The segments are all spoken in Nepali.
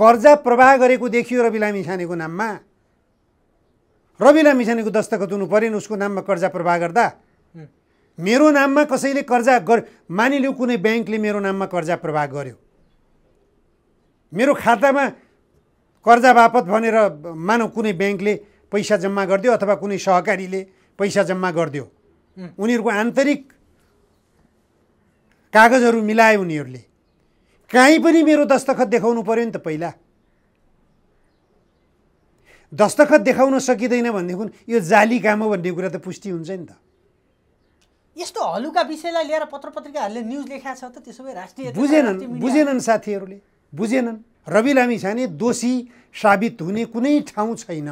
कर्जा प्रवाह गरेको देखियो रवि लामिछानेको नाममा रवि लामिछानेको दस्तखत हुनु परेन उसको नाममा कर्जा प्रवाह गर्दा मेरो नाममा कसैले कर्जा गर मानिलियो कुनै ब्याङ्कले मेरो नाममा कर्जा प्रवाह गर्यो मेरो खातामा कर्जा बापत भनेर मानौ कुनै ब्याङ्कले पैसा जम्मा गरिदियो अथवा कुनै सहकारीले पैसा जम्मा गरिदियो उनीहरूको आन्तरिक कागजहरू मिलाए उनीहरूले काहीँ पनि मेरो दस्तखत देखाउनु पऱ्यो नि त पहिला दस्तखत देखाउन सकिँदैन भनेदेखि यो जाली काम हो भन्ने कुरा त पुष्टि हुन्छ नि त यस्तो हलुका विषयलाई लिएर पत्र पत्रिकाहरूले न्युज लेखा छ त त्यसो भए राष्ट्रिय बुझेनन् बुझेनन् साथीहरूले बुझेनन् रवि लामी छाने दोषी साबित हुने कुनै ठाउँ छैन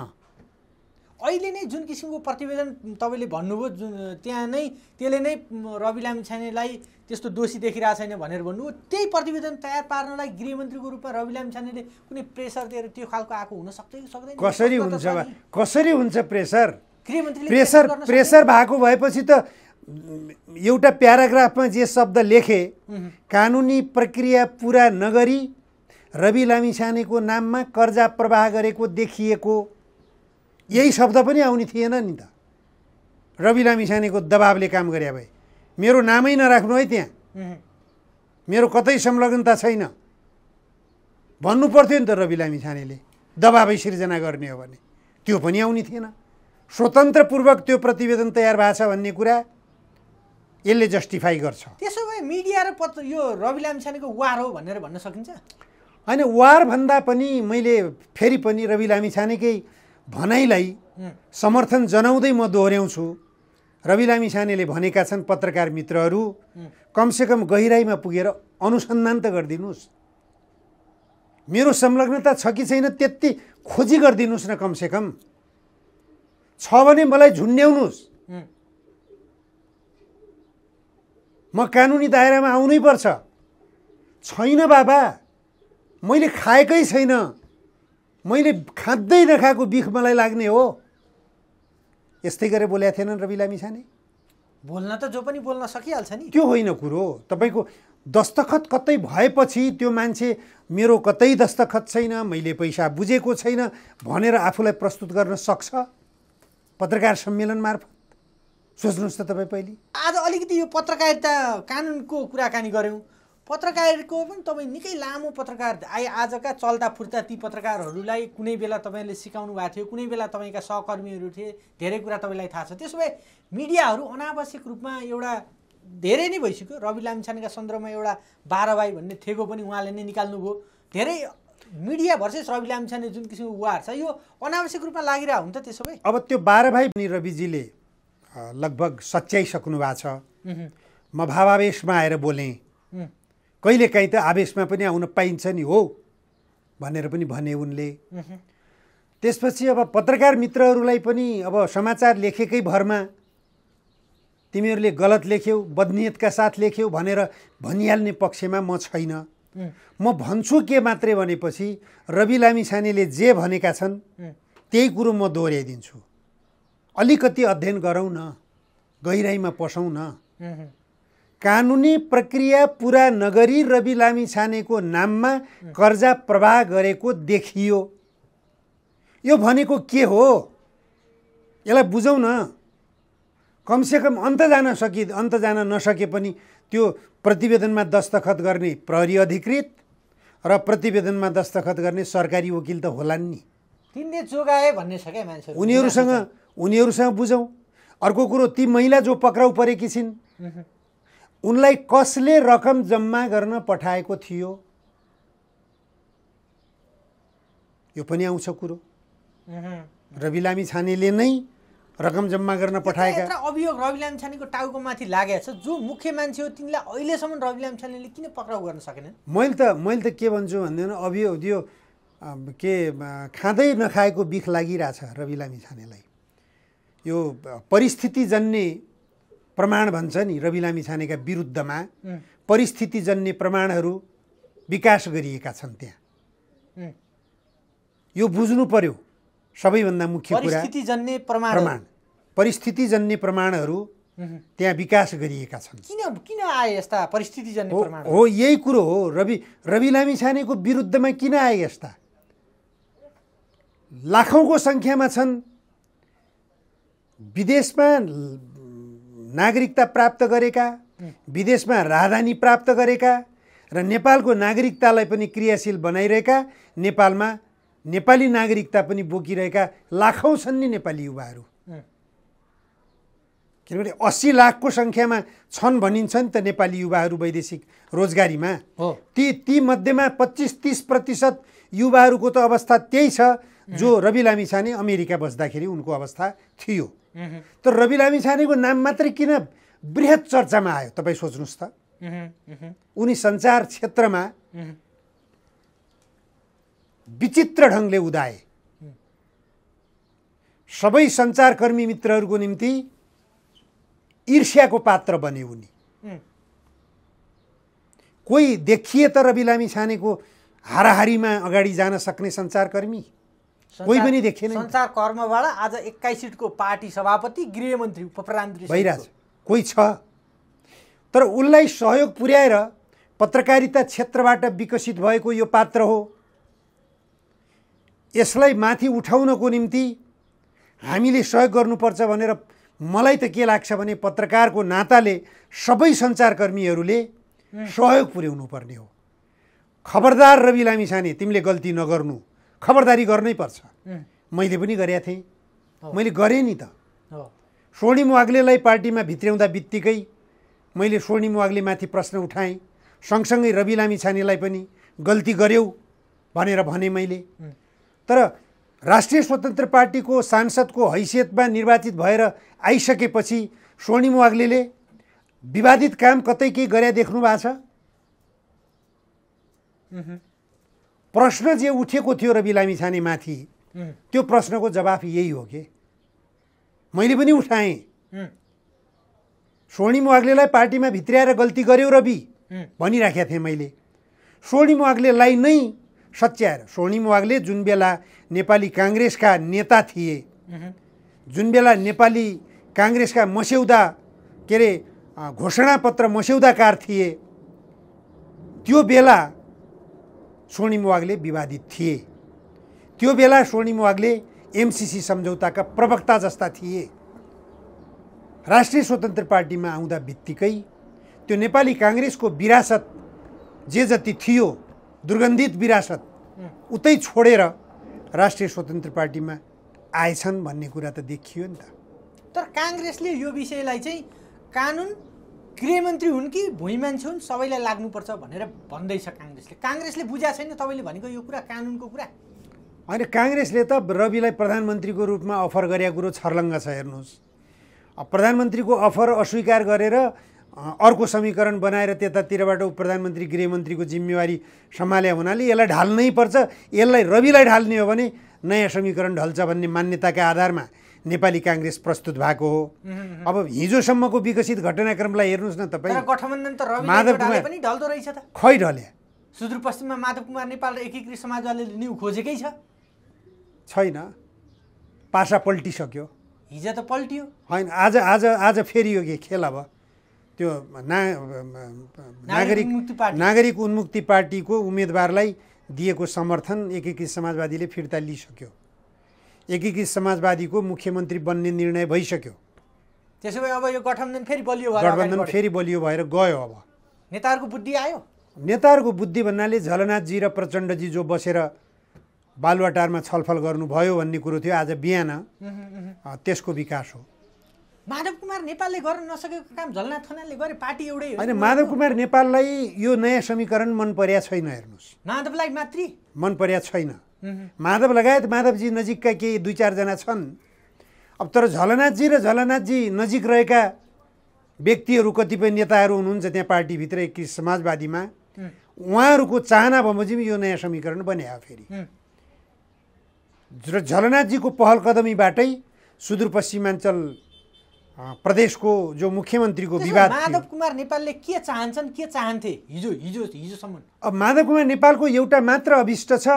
अहिले नै जुन किसिमको प्रतिवेदन तपाईँले भन्नुभयो जुन त्यहाँ नै त्यसले नै रवि लामिछानेलाई त्यस्तो दोषी देखिरहेको छैन भनेर भन्नुभयो त्यही प्रतिवेदन तयार पार्नलाई गृहमन्त्रीको रूपमा रवि लामिछानेले कुनै प्रेसर दिएर त्यो खालको आएको हुन सक्छ कि सक्दैन कसरी हुन्छ कसरी हुन्छ प्रेसर गृहमन्त्री प्रेसर प्रेसर भएको भएपछि त एउटा प्याराग्राफमा जे शब्द लेखे कानुनी प्रक्रिया पुरा नगरी रवि लामिछानेको नाममा कर्जा प्रवाह गरेको देखिएको यही शब्द पनि आउने थिएन नि त रवि लामिछानेको दबावले काम गरे भए मेरो नामै नराख्नु है त्यहाँ मेरो कतै संलग्नता छैन भन्नु पर्थ्यो नि त रवि लामिछानेले दबावै सिर्जना गर्ने हो भने त्यो पनि आउने थिएन स्वतन्त्रपूर्वक त्यो प्रतिवेदन तयार भएको छ भन्ने कुरा यसले जस्टिफाई गर्छ त्यसो भए मिडिया र पत्र यो रवि लामिछानेको वार हो भनेर भन्न सकिन्छ होइन वार भन्दा पनि मैले फेरि पनि रवि लामिछानेकै भनाइलाई समर्थन जनाउँदै म दोहोऱ्याउँछु रवि लामी सानेले भनेका छन् पत्रकार मित्रहरू कमसेकम गहिराइमा पुगेर अनुसन्धान त गरिदिनुहोस् मेरो संलग्नता छ कि छैन त्यति खोजी गरिदिनुहोस् न कमसेकम छ भने मलाई झुन्ड्याउनुहोस् म कानुनी दायरामा आउनै पर्छ छैन बाबा मैले खाएकै छैन मैले खाँदै नखाएको बिख मलाई लाग्ने हो यस्तै गरेर बोलेका थिएनन् रवि लामिछाने बोल्न त जो पनि बोल्न सकिहाल्छ नि त्यो होइन कुरो तपाईँको दस्तखत कतै भएपछि त्यो मान्छे मेरो कतै दस्तखत छैन मैले पैसा बुझेको छैन भनेर आफूलाई प्रस्तुत गर्न सक्छ पत्रकार सम्मेलन मार्फत सोच्नुहोस् त तपाईँ पहिले आज अलिकति यो पत्रकारिता कानुनको कुराकानी गऱ्यौँ पत्रकारको पनि तपाईँ निकै लामो पत्रकार आइ आजका चल्दा फुर्ता ती पत्रकारहरूलाई कुनै बेला तपाईँले सिकाउनु भएको थियो कुनै बेला तपाईँका सहकर्मीहरू थिए धेरै कुरा तपाईँलाई थाहा छ त्यसो भए मिडियाहरू अनावश्यक रूपमा एउटा धेरै नै भइसक्यो रवि लामिछानेका सन्दर्भमा एउटा बाह्र भाइ भन्ने थेगो पनि उहाँले नै निकाल्नुभयो धेरै मिडिया भर्सेस रवि लामिछाने जुन किसिमको वार छ यो अनावश्यक रूपमा लागिरहेको हुन्छ त्यसो भए अब त्यो बाह्र भाइ पनि रविजीले लगभग सच्याइसक्नु भएको छ म भावावेशमा आएर बोलेँ कहिलेकाहीँ त आवेशमा पनि आउन पाइन्छ नि हो भनेर पनि भने उनले त्यसपछि अब पत्रकार मित्रहरूलाई पनि अब समाचार लेखेकै भरमा तिमीहरूले गलत लेख्यौ बदनियतका साथ लेख्यौ भनेर भनिहाल्ने पक्षमा म छैन म भन्छु के मात्रै भनेपछि रवि लामिछानेले जे भनेका छन् त्यही कुरो म दोहोऱ्याइदिन्छु अलिकति अध्ययन गरौँ न गहिराइमा पसौँ न कानुनी प्रक्रिया पुरा नगरी रवि लामी छानेको नाममा कर्जा प्रवाह गरेको देखियो यो भनेको के हो यसलाई बुझौँ न कमसेकम अन्त जान सकि अन्त जान नसके पनि त्यो प्रतिवेदनमा दस्तखत गर्ने प्रहरी अधिकृत र प्रतिवेदनमा दस्तखत गर्ने सरकारी वकिल त होलान् नि तिनले जोगाए भन्ने छ क्या मान्छे उनीहरूसँग उनीहरूसँग बुझौँ अर्को कुरो ती महिला जो पक्राउ परेकी छिन् उनलाई कसले रकम जम्मा गर्न पठाएको थियो यो पनि आउँछ कुरो रवि लामी छानेले नै रकम जम्मा गर्न पठाएका अभियोग रवि लामी छानेको टाउको माथि लागेको छ जो मुख्य मान्छे हो तिनलाई अहिलेसम्म रवि लामी छानेले किन पक्राउ गर्न सकेन मैले त मैले त के भन्छु भन्दैन अभियोग यो के खाँदै नखाएको बिख लागिरहेछ रवि लामी छानेलाई यो परिस्थिति जन्ने प्रमाण भन्छ नि रवि लामी छानेका विरुद्धमा परिस्थितिजन्य प्रमाणहरू विकास गरिएका छन् त्यहाँ यो बुझ्नु पर्यो सबैभन्दा मुख्य कुरा प्रमाण परिस्थितिजन्य प्रमाणहरू त्यहाँ विकास गरिएका छन् किन किन आए यस्ता परिस्थितिजन्य प्रमाण हो यही कुरो हो रवि रवि लामी छानेको विरुद्धमा किन आए यस्ता लाखौँको सङ्ख्यामा छन् विदेशमा नागरिकता प्राप्त गरेका विदेशमा राजधानी प्राप्त गरेका र नेपालको नागरिकतालाई पनि क्रियाशील बनाइरहेका नेपालमा नेपाली नागरिकता पनि बोकिरहेका लाखौँ छन् नि नेपाली युवाहरू किनभने अस्सी लाखको सङ्ख्यामा छन् भनिन्छ नि त नेपाली युवाहरू वैदेशिक रोजगारीमा ती ती मध्येमा पच्चिस तिस प्रतिशत युवाहरूको त अवस्था त्यही छ जो रवि लामिछाने अमेरिका बस्दाखेरि उनको अवस्था थियो तर रवि लामी छानेको नाम मात्रै किन वृहत चर्चामा आयो तपाईँ सोच्नुहोस् त उनी सञ्चार क्षेत्रमा विचित्र ढङ्गले उदाए सबै सञ्चारकर्मी मित्रहरूको निम्ति ईर्ष्याको पात्र बने उनी कोही देखिए त रवि लामी छानेको हाराहारीमा अगाडि जान सक्ने सञ्चारकर्मी कोही पनि देखेन संसार कर्मबाट आज एक्काइस सिटको पार्टी सभापति गृहमन्त्री उपप्रधानमन्त्री भइरहेछ कोही छ तर उसलाई सहयोग पुर्याएर पत्रकारिता क्षेत्रबाट विकसित भएको यो पात्र हो यसलाई माथि उठाउनको निम्ति हामीले सहयोग गर्नुपर्छ भनेर मलाई त के लाग्छ भने पत्रकारको नाताले सबै सञ्चारकर्मीहरूले सहयोग पुर्याउनु पर्ने हो खबरदार रवि लामिछाने तिमीले गल्ती नगर्नु खबरदारी गर्नै पर्छ मैले पनि गरेका थिएँ मैले गरेँ नि त स्वर्णिम वाग्लेलाई पार्टीमा भित्र्याउँदा बित्तिकै मैले स्वर्णिम वाग्लेमाथि प्रश्न उठाएँ सँगसँगै रवि लामी छानेलाई पनि गल्ती गऱ्यौ भनेर भने मैले तर राष्ट्रिय स्वतन्त्र पार्टीको सांसदको हैसियतमा निर्वाचित भएर आइसकेपछि स्वर्णिम वाग्लेले विवादित काम कतै केही गरे देख्नु भएको छ प्रश्न जे उठेको थियो र बिलामी छानेमाथि त्यो प्रश्नको जवाफ यही हो कि मैले पनि उठाएँ स्वर्णिम वाग्लेलाई पार्टीमा भित्र्याएर गल्ती गर्यो रवि भनिराखेका थिएँ मैले स्वर्णिम वाग्लेलाई नै सच्याएर स्वर्णिम वाग्ले जुन बेला नेपाली काङ्ग्रेसका नेता थिए जुन बेला नेपाली काङ्ग्रेसका मस्यौदा के अरे घोषणापत्र मस्यौदाकार थिए त्यो बेला स्वर्णिम वागले विवादित थिए त्यो बेला स्वर्णिम वागले एमसिसी सम्झौताका प्रवक्ता जस्ता थिए राष्ट्रिय स्वतन्त्र पार्टीमा आउँदा बित्तिकै त्यो नेपाली काङ्ग्रेसको विरासत जे जति थियो दुर्गन्धित विरासत उतै छोडेर राष्ट्रिय स्वतन्त्र पार्टीमा आएछन् भन्ने कुरा त देखियो नि त तर काङ्ग्रेसले यो विषयलाई चाहिँ कानुन गृहमन्त्री हुन् कि भुइँ मान्छे हुन् सबैलाई लाग्नुपर्छ भनेर भन्दैछ काङ्ग्रेसले काङ्ग्रेसले बुझाएको छैन तपाईँले भनेको यो कुरा कानुनको कुरा होइन काङ्ग्रेसले त रविलाई प्रधानमन्त्रीको रूपमा अफर गरेको कुरो छर्लङ्ग छ हेर्नुहोस् प्रधानमन्त्रीको अफर अस्वीकार गरेर अर्को समीकरण बनाएर त्यतातिरबाट प्रधानमन्त्री गृहमन्त्रीको जिम्मेवारी सम्हाले हुनाले यसलाई ढाल्नै पर्छ यसलाई रविलाई ढाल्ने हो भने नयाँ समीकरण ढल्छ भन्ने मान्यताका आधारमा नेपाली काङ्ग्रेस प्रस्तुत भएको हो अब हिजोसम्मको विकसित घटनाक्रमलाई हेर्नुहोस् न तपाईँ गठबन्धन त माधव कुमार पनि ढल्दो रहेछ त खै ढल्यो सुदूरपश्चिममा माधव कुमार नेपाल र एकीकृत समाजवादीले न्यु खोजेकै छैन पासा पल्टिसक्यो हिजो त पल्टियो होइन आज आज आज फेरि यो खेल अब त्यो ना नागरिक नागरिक उन्मुक्ति पार्टीको उम्मेदवारलाई दिएको समर्थन एकीकृत समाजवादीले फिर्ता लिइसक्यो एकीकृत समाजवादीको मुख्यमन्त्री बन्ने निर्णय भइसक्यो त्यसो भए अब यो गठबन्धन फेरि बलियो गठबन्धन फेरि बलियो भएर गयो अब नेताहरूको बुद्धि आयो नेताहरूको बुद्धि भन्नाले झलनाथजी र प्रचण्डजी जो बसेर बालुवाटारमा छलफल गर्नुभयो भन्ने कुरो थियो आज बिहान त्यसको विकास हो माधव कुमार नेपालले गर्न नसकेको काम झलनाथ खनालले गरे पार्टी एउटै होइन माधव कुमार नेपाललाई यो नयाँ समीकरण मन परेको छैन हेर्नुहोस् माधवलाई मात्रै मन परेको छैन माधव लगायत माधवजी नजिकका केही दुई चारजना छन् अब तर झलनाथजी र झलनाथजी नजिक रहेका व्यक्तिहरू कतिपय नेताहरू हुनुहुन्छ त्यहाँ पार्टीभित्र कि समाजवादीमा उहाँहरूको चाहना बमोजिम यो नयाँ समीकरण बनायो फेरि र झलनाथजीको पहल कदमीबाटै सुदूरपश्चिमाञ्चल प्रदेशको जो मुख्यमन्त्रीको विवाद माधव कुमार नेपालले के चाहन्छन् के चाहन्थे हिजो हिजो हिजोसम्म अब माधव कुमार नेपालको एउटा मात्र अभिष्ट छ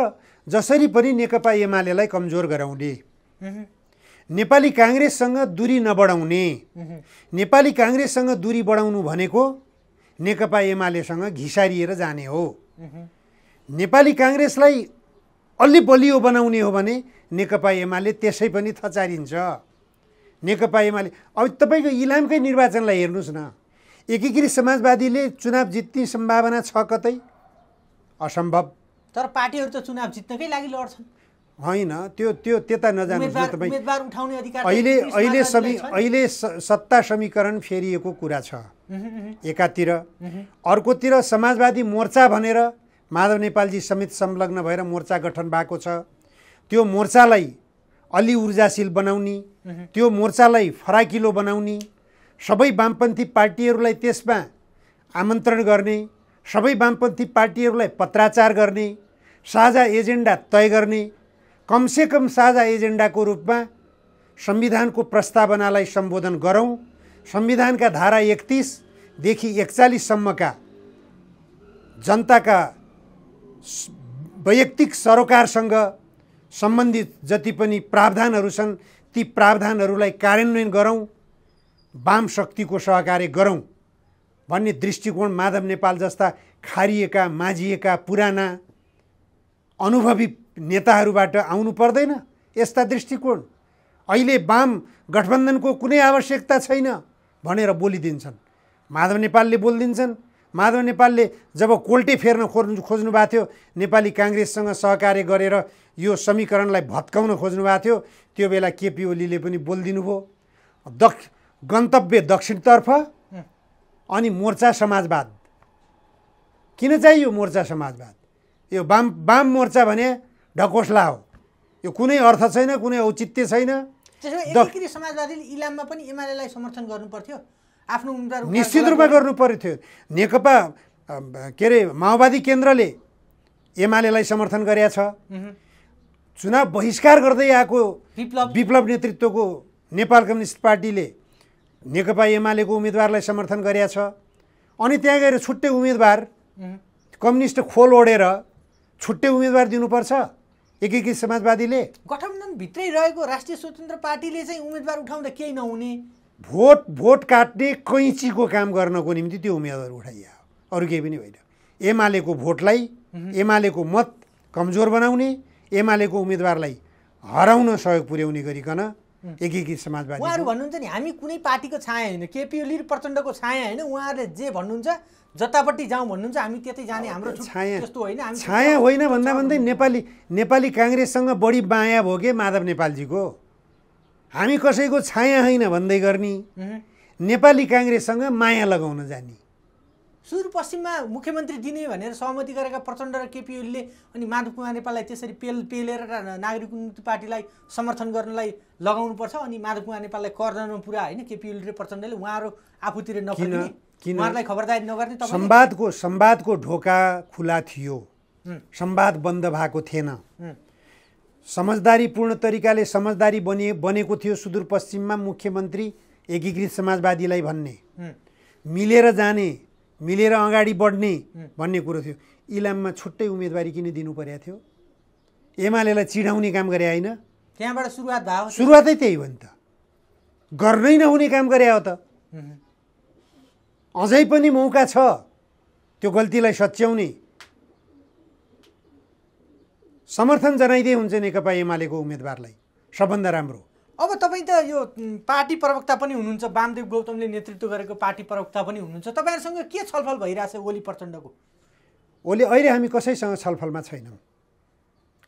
जसरी पनि नेकपा एमालेलाई कमजोर गराउने नेपाली काङ्ग्रेससँग दूरी नबढाउने नेपाली काङ्ग्रेससँग दूरी बढाउनु भनेको नेकपा एमालेसँग घिसारिएर जाने हो नेपाली काङ्ग्रेसलाई अलि बलियो बनाउने हो भने नेकपा एमाले त्यसै पनि थचारिन्छ नेकपा एमाले अब तपाईँको इलामकै निर्वाचनलाई हेर्नुहोस् न एकीकृत समाजवादीले चुनाव जित्ने सम्भावना छ कतै असम्भव तर पार्टीहरू त चुनाव जित्नकै लागि लड्छन् होइन त्यो त्यो त्यता नजानु अहिले अहिले समी अहिले सत्ता समीकरण फेरिएको कुरा छ एकातिर अर्कोतिर समाजवादी मोर्चा भनेर माधव नेपालजी समेत संलग्न भएर मोर्चा गठन भएको छ त्यो मोर्चालाई अलि ऊर्जाशील बनाउने त्यो मोर्चालाई फराकिलो बनाउने सबै वामपन्थी पार्टीहरूलाई त्यसमा आमन्त्रण गर्ने सबै वामपन्थी पार्टीहरूलाई पत्राचार गर्ने साझा एजेन्डा तय गर्ने कमसेकम साझा एजेन्डाको रूपमा संविधानको प्रस्तावनालाई सम्बोधन गरौँ संविधानका धारा एकतिसदेखि एकचालिससम्मका जनताका वैयक्तिक सरोकारसँग सम्बन्धित जति पनि प्रावधानहरू छन् ती प्रावधानहरूलाई कार्यान्वयन गरौँ वाम शक्तिको सहकार्य गरौँ भन्ने दृष्टिकोण माधव नेपाल जस्ता खारिएका माझिएका पुराना अनुभवी नेताहरूबाट आउनु पर्दैन यस्ता दृष्टिकोण अहिले वाम गठबन्धनको कुनै आवश्यकता छैन भनेर बोलिदिन्छन् माधव नेपालले बोलिदिन्छन् माधव नेपालले जब कोल्टे फेर्न खोज्नु खोज्नु भएको थियो नेपाली काङ्ग्रेससँग सहकार्य गरेर यो समीकरणलाई भत्काउन खोज्नु भएको थियो त्यो बेला केपी ओलीले पनि बोलिदिनु भयो दक्ष गन्तव्य दक्षिणतर्फ अनि मोर्चा समाजवाद किन चाहिँ यो मोर्चा समाजवाद यो वाम वाम मोर्चा भने ढकोस्ला हो यो कुनै अर्थ छैन कुनै औचित्य छैन समाजवादीले इलाममा पनि एमालेलाई समर्थन गर्नुपर्थ्यो आफ्नो निश्चित रूपमा गर्नु पर्थ्यो नेकपा के अरे माओवादी केन्द्रले एमालेलाई समर्थन गरेका छ चुनाव बहिष्कार गर्दै आएको विप्लव विप्लव नेतृत्वको नेपाल कम्युनिस्ट पार्टीले नेकपा एमालेको उम्मेदवारलाई समर्थन गरेका छ अनि त्यहाँ गएर छुट्टै उम्मेदवार कम्युनिस्ट खोल ओढेर छुट्टै उम्मेदवार दिनुपर्छ एकीकृत समाजवादीले गठबन्धनभित्रै रहेको राष्ट्रिय स्वतन्त्र पार्टीले चाहिँ उम्मेदवार उठाउँदा केही नहुने भोट भोट काट्ने कैँचीको काम गर्नको निम्ति त्यो उम्मेदवार उठाइयो अरू केही पनि होइन एमालेको भोटलाई एमालेको मत कमजोर बनाउने एमालेको उम्मेदवारलाई हराउन सहयोग पुर्याउने गरिकन एकीकृत समाजवादी उहाँहरू भन्नुहुन्छ नि हामी कुनै पार्टीको छाया होइन केपी ओली प्रचण्डको छाया होइन उहाँहरूले जे भन्नुहुन्छ जतापट्टि जाउँ भन्नुहुन्छ हामी त्यतै जाने हाम्रो छाया त्यस्तो होइन छाया होइन भन्दा भन्दै नेपाली नेपाली काङ्ग्रेससँग बढी बायाँ भयो के माधव नेपालजीको हामी कसैको छाया होइन भन्दै गर्ने नेपाली काङ्ग्रेससँग माया लगाउन जाने सुदूरपश्चिममा मुख्यमन्त्री दिने भनेर सहमति गरेका प्रचण्ड र केपी ओलीले अनि माधव कुमार नेपाललाई त्यसरी पेल पेलेर नागरिक उन्मुक्ति पार्टीलाई समर्थन गर्नलाई लगाउनुपर्छ अनि माधव कुमार नेपाललाई कर्दनमा पुरा होइन केपी ओली र प्रचण्डले उहाँहरू आफूतिर नफर्किने उहाँहरूलाई खबरदारी नगर्ने संवादको संवादको ढोका खुला थियो संवाद बन्द भएको थिएन समझदारीपूर्ण तरिकाले समझदारी बने बनेको थियो सुदूरपश्चिममा मुख्यमन्त्री एकीकृत समाजवादीलाई भन्ने मिलेर जाने मिलेर अगाडि बढ्ने भन्ने कुरो थियो इलाममा छुट्टै उम्मेदवारी किन दिनु परेको थियो एमालेलाई चिडाउने काम गरे होइन त्यहाँबाट सुरुवात भयो सुरुवातै त्यही हो नि त गर्नै नहुने काम गरे हो त अझै पनि मौका छ त्यो गल्तीलाई सच्याउने समर्थन जनाइदिए हुन्छ नेकपा एमालेको उम्मेदवारलाई सबभन्दा राम्रो अब तपाईँ त यो पार्टी प्रवक्ता पनि हुनुहुन्छ वामदेव गौतमले नेतृत्व गरेको पार्टी प्रवक्ता पनि हुनुहुन्छ तपाईँहरूसँग के छलफल भइरहेछ ओली प्रचण्डको ओली अहिले हामी कसैसँग छलफलमा छैनौँ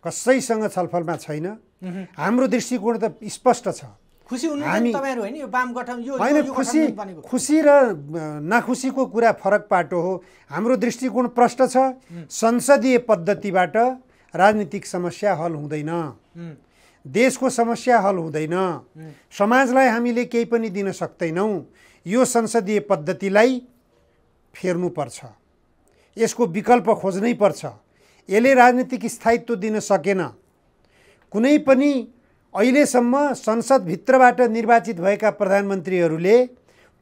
कसैसँग छलफलमा छैन हाम्रो दृष्टिकोण त स्पष्ट छ खुसी खुसी खुसी र नाखुसीको कुरा फरक पाटो हो हाम्रो दृष्टिकोण प्रष्ट छ संसदीय पद्धतिबाट राजनीतिक समस्या हल हुँदैन देशको समस्या हल हुँदैन समाजलाई हामीले केही पनि दिन सक्दैनौँ यो संसदीय पद्धतिलाई फेर्नुपर्छ यसको विकल्प खोज्नै पर्छ यसले राजनीतिक स्थायित्व दिन सकेन कुनै पनि अहिलेसम्म संसदभित्रबाट निर्वाचित भएका प्रधानमन्त्रीहरूले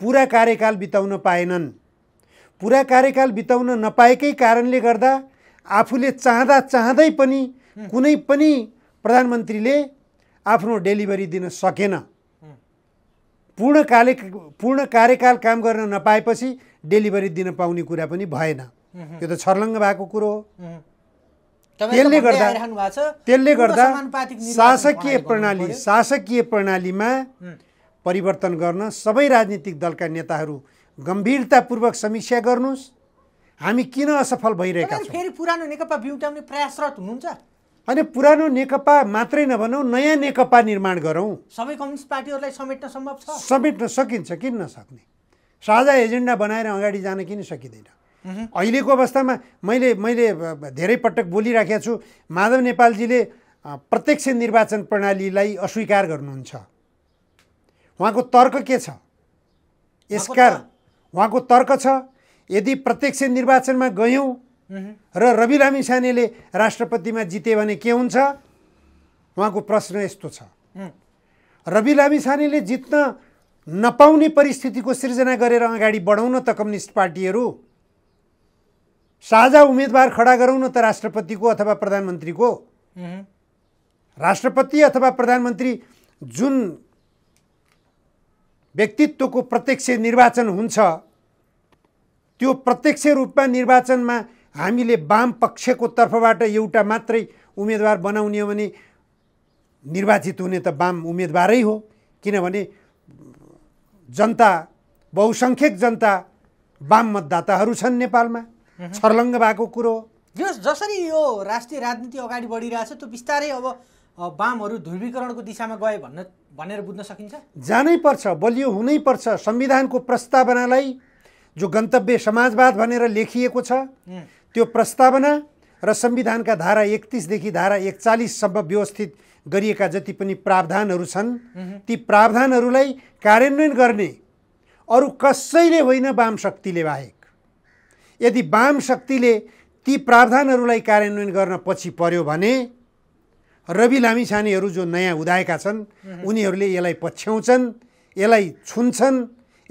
पुरा कार्यकाल बिताउन पाएनन् पुरा कार्यकाल बिताउन नपाएकै कारणले गर्दा आफूले चाहँदा चाहँदै पनि कुनै पनि प्रधानमन्त्रीले आफ्नो डेलिभरी दिन सकेन पूर्ण काले पूर्ण कार्यकाल काम गर्न नपाएपछि डेलिभरी दिन पाउने कुरा पनि भएन त्यो त छर्लङ्ग भएको कुरो हो त्यसले गर्दा त्यसले गर्दा शासकीय प्रणाली शासकीय प्रणालीमा परिवर्तन गर्न सबै राजनीतिक दलका नेताहरू गम्भीरतापूर्वक समीक्षा गर्नुहोस् हामी किन असफल भइरहेका छौँ फेरि पुरानो नेकपा बिउटाउने प्रयासरत हुनुहुन्छ अनि पुरानो नेकपा मात्रै नभनौँ नयाँ नेकपा निर्माण गरौँ सबै कम्युनिस्ट पार्टीहरूलाई समेट्न सम्भव छ समेट्न सकिन्छ किन नसक्ने साझा एजेन्डा बनाएर अगाडि जान किन सकिँदैन अहिलेको अवस्थामा मैले मैले धेरै पटक बोलिराखेको छु माधव नेपालजीले प्रत्यक्ष निर्वाचन प्रणालीलाई अस्वीकार गर्नुहुन्छ उहाँको तर्क के छ यसकार उहाँको तर्क छ यदि प्रत्यक्ष निर्वाचनमा गयौँ र रवि लामी सानेले राष्ट्रपतिमा जिते भने के हुन्छ उहाँको प्रश्न यस्तो छ रवि लामी सानेले जित्न नपाउने परिस्थितिको सिर्जना गरेर अगाडि बढाउन त कम्युनिस्ट पार्टीहरू साझा उम्मेदवार खडा गराउन त राष्ट्रपतिको अथवा प्रधानमन्त्रीको राष्ट्रपति अथवा प्रधानमन्त्री जुन व्यक्तित्वको प्रत्यक्ष निर्वाचन हुन्छ त्यो प्रत्यक्ष रूपमा निर्वाचनमा हामीले वाम पक्षको तर्फबाट एउटा मात्रै उम्मेदवार बनाउने हो भने निर्वाचित हुने त वाम उम्मेदवारै हो किनभने जनता बहुसङ्ख्यक जनता वाम मतदाताहरू छन् नेपालमा छर्लङ्ग भएको कुरो हो जसरी यो राष्ट्रिय राजनीति अगाडि बढिरहेछ त्यो बिस्तारै अब वामहरू ध्रुवीकरणको दिशामा गए भन्न भनेर बुझ्न सकिन्छ जानै पर्छ बलियो हुनैपर्छ संविधानको प्रस्तावनालाई जो गन्तव्य समाजवाद भनेर लेखिएको छ त्यो प्रस्तावना र संविधानका धारा एकतिसदेखि धारा एकचालिससम्म व्यवस्थित गरिएका जति पनि प्रावधानहरू छन् ती प्रावधानहरूलाई कार्यान्वयन गर्ने अरू कसैले होइन वाम शक्तिले बाहेक यदि वाम शक्तिले ती प्रावधानहरूलाई कार्यान्वयन गर्न पछि पर्यो भने रवि लामिछानेहरू जो नयाँ उदाएका छन् उनीहरूले यसलाई पछ्याउँछन् यसलाई छुन्छन्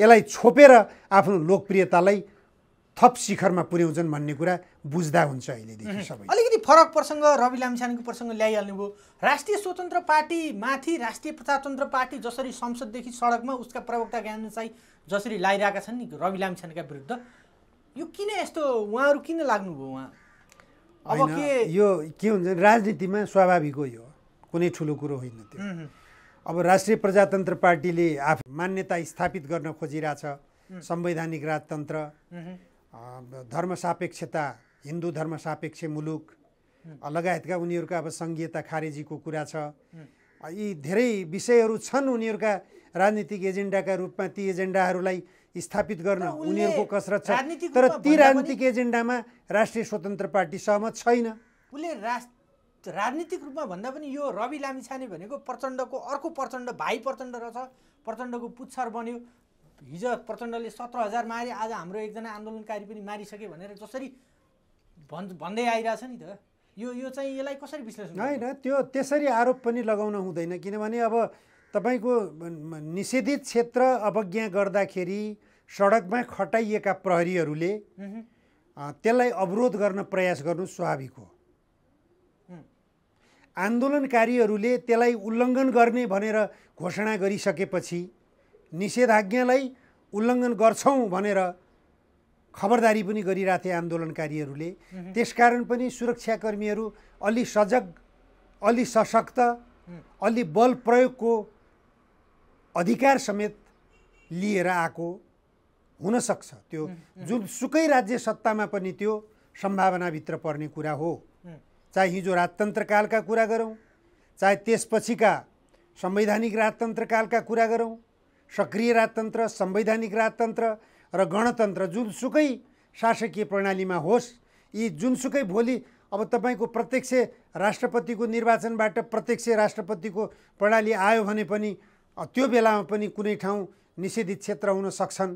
यसलाई छोपेर आफ्नो लोकप्रियतालाई थप शिखरमा पुर्याउँछन् भन्ने कुरा बुझ्दा हुन्छ अहिलेदेखि सबै अलिकति फरक प्रसङ्ग रवि लामिछानेको प्रसङ्ग ल्याइहाल्नुभयो राष्ट्रिय स्वतन्त्र पार्टी माथि राष्ट्रिय प्रजातन्त्र पार्टी जसरी संसददेखि सडकमा उसका प्रवक्ता ज्ञान साई जसरी लाइरहेका छन् नि रवि लामिछानेका विरुद्ध यो किन यस्तो उहाँहरू किन लाग्नुभयो उहाँ अब के यो के हुन्छ राजनीतिमा स्वाभाविक हो यो कुनै ठुलो कुरो होइन त्यो अब राष्ट्रिय प्रजातन्त्र पार्टीले आफ्नो मान्यता स्थापित गर्न खोजिरहेछ संवैधानिक राजतन्त्र धर्म सापेक्षता हिन्दू धर्म सापेक्ष मुलुक लगायतका उनीहरूका अब सङ्घीयता खारेजीको कुरा छ यी धेरै विषयहरू छन् उनीहरूका राजनीतिक एजेन्डाका रूपमा ती एजेन्डाहरूलाई स्थापित गर्न उनीहरूको कसरत छ तर ती राजनीतिक एजेन्डामा राष्ट्रिय स्वतन्त्र पार्टी सहमत छैन उसले राज राजनीतिक रूपमा भन्दा पनि यो रवि लामिछाने भनेको प्रचण्डको अर्को प्रचण्ड भाइ प्रचण्ड रहेछ प्रचण्डको पुच्छर बन्यो हिजो प्रचण्डले सत्र हजार मारे आज हाम्रो एकजना आन्दोलनकारी पनि मारिसके भनेर जसरी भन् भन्दै आइरहेछ नि त यो यो चाहिँ यसलाई कसरी विश्लेषण होइन त्यो त्यसरी आरोप पनि लगाउन हुँदैन किनभने अब तपाईँको निषेधित क्षेत्र अवज्ञा गर्दाखेरि सडकमा खटाइएका प्रहरीहरूले त्यसलाई अवरोध गर्न प्रयास गर्नु स्वाभाविक हो आन्दोलनकारीहरूले त्यसलाई उल्लङ्घन गर्ने भनेर घोषणा गरिसकेपछि निषेधाज्ञालाई उल्लङ्घन गर्छौँ भनेर खबरदारी पनि गरिरहेको थिए आन्दोलनकारीहरूले त्यसकारण पनि सुरक्षाकर्मीहरू अलि सजग अलि सशक्त अलि बल प्रयोगको अधिकार समेत लिएर आएको हुनसक्छ त्यो जुन सुकै राज्य सत्तामा पनि त्यो सम्भावनाभित्र पर्ने कुरा हो चाहे हिजो राजतन्त्रकालका कुरा गरौँ चाहे त्यसपछिका संवैधानिक राजतन्त्रकालका कुरा गरौँ सक्रिय राजतन्त्र संवैधानिक राजतन्त्र र गणतन्त्र जुनसुकै शासकीय प्रणालीमा होस् यी जुनसुकै भोलि अब तपाईँको प्रत्यक्ष राष्ट्रपतिको निर्वाचनबाट प्रत्यक्ष राष्ट्रपतिको प्रणाली आयो भने पनि त्यो बेलामा पनि कुनै ठाउँ निषेधित क्षेत्र हुन सक्छन्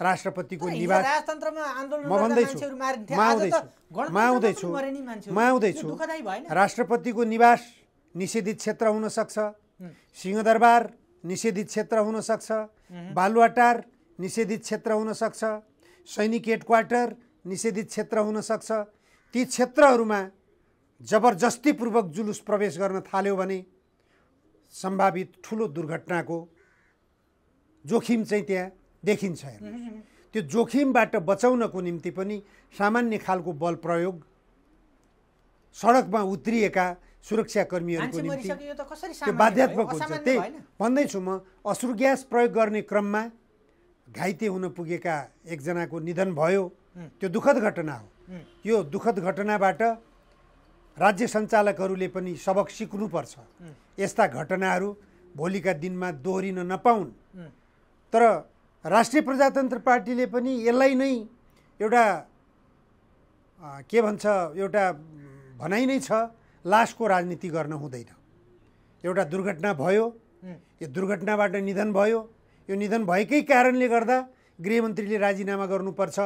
राष्ट्रपतिको निवास म भन्दैछु म आउँदैछु म आउँदैछु राष्ट्रपतिको निवास निषेधित क्षेत्र हुनसक्छ सिंहदरबार निषेधित क्षेत्र हुनसक्छ बालुवाटार निषेधित क्षेत्र हुनसक्छ सैनिक हेडक्वार्टर निषेधित क्षेत्र हुनसक्छ ती क्षेत्रहरूमा जबरजस्तीपूर्वक जुलुस प्रवेश गर्न थाल्यो भने सम्भावित ठुलो दुर्घटनाको जोखिम चाहिँ त्यहाँ देखिन्छ त्यो जोखिमबाट बचाउनको निम्ति पनि सामान्य खालको बल प्रयोग सडकमा उत्रिएका सुरक्षाकर्मीहरूको बाध्यात्मक हुन्छ त्यही भन्दैछु म अश्रु ग्यास प्रयोग गर्ने क्रममा घाइते हुन पुगेका एकजनाको निधन भयो त्यो दुःखद घटना हो यो दुःखद घटनाबाट राज्य सञ्चालकहरूले पनि सबक सिक्नुपर्छ यस्ता घटनाहरू भोलिका दिनमा दोहोरिन नपाउन् तर राष्ट्रिय प्रजातन्त्र पार्टीले पनि यसलाई नै एउटा के भन्छ एउटा भनाइ नै छ लासको राजनीति गर्न हुँदैन एउटा दुर्घटना भयो यो दुर्घटनाबाट निधन भयो यो निधन भएकै कारणले गर्दा गृहमन्त्रीले राजीनामा गर्नुपर्छ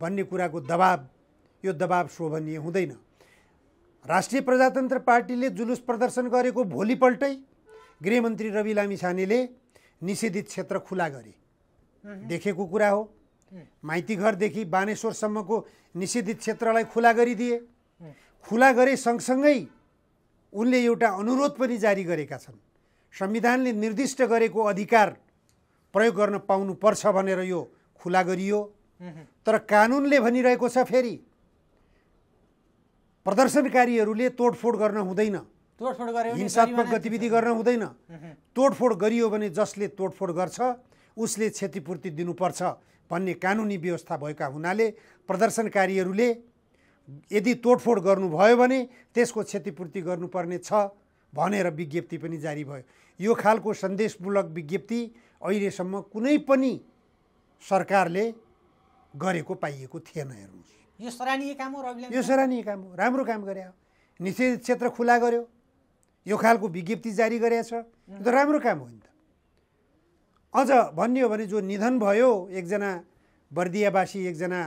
भन्ने कुराको दबाब यो दबाब शोभनीय हुँदैन राष्ट्रिय प्रजातन्त्र पार्टीले जुलुस प्रदर्शन गरेको भोलिपल्टै गृहमन्त्री रवि लामी छानेले निषेधित क्षेत्र खुला गरे देखेको कुरा हो माइतीघरदेखि बानेश्वरसम्मको निषेधित क्षेत्रलाई खुला गरिदिए खुला गरे सँगसँगै उनले एउटा अनुरोध पनि जारी गरेका छन् संविधानले निर्दिष्ट गरेको अधिकार प्रयोग गर्न पाउनुपर्छ भनेर यो खुला गरियो तर कानुनले भनिरहेको छ फेरि प्रदर्शनकारीहरूले तोडफोड गर्न हुँदैन हिंसात्मक गतिविधि गर्न हुँदैन तोडफोड गरियो भने जसले तोडफोड गर्छ उसले क्षतिपूर्ति दिनुपर्छ भन्ने कानुनी व्यवस्था भएका हुनाले प्रदर्शनकारीहरूले यदि तोडफोड गर्नुभयो भने त्यसको क्षतिपूर्ति गर्नुपर्ने छ भनेर विज्ञप्ति पनि जारी भयो यो खालको सन्देशमूलक विज्ञप्ति अहिलेसम्म कुनै पनि सरकारले गरेको पाइएको थिएन हेर्नुहोस् यो सराहनीय काम हो रवि यो सराहनीय काम हो राम्रो काम गरे हो निषेधित क्षेत्र खुला गर्यो यो खालको विज्ञप्ति जारी गरेछ त राम्रो काम हो नि त अझ भन्ने भने जो निधन भयो एकजना बर्दियावासी एकजना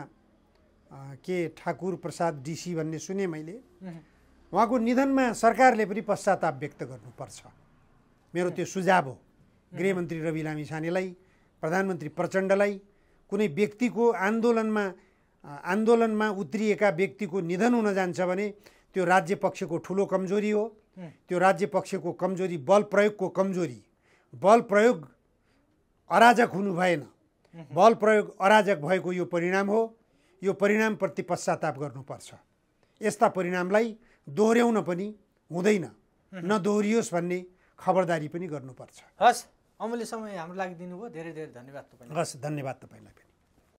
के ठाकुर प्रसाद डिसी भन्ने सुने मैले उहाँको निधनमा सरकारले पनि पश्चाताप व्यक्त गर्नुपर्छ मेरो त्यो सुझाव हो गृहमन्त्री रवि लामिछानेलाई प्रधानमन्त्री प्रचण्डलाई कुनै व्यक्तिको आन्दोलनमा आन्दोलनमा उत्रिएका व्यक्तिको निधन हुन जान्छ भने त्यो राज्य पक्षको ठुलो कमजोरी हो त्यो राज्य पक्षको कमजोरी बल प्रयोगको कमजोरी बल प्रयोग अराजक हुनु भएन बल प्रयोग अराजक भएको यो परिणाम हो यो परिणामप्रति पश्चाताप गर्नुपर्छ यस्ता परिणामलाई दोहोऱ्याउन पनि हुँदैन नदोहोरियोस् भन्ने खबरदारी पनि गर्नुपर्छ हस् अमूल्य समय हाम्रो लागि दिनुभयो धेरै धेरै धन्यवाद तपाईँलाई हस् धन्यवाद तपाईँलाई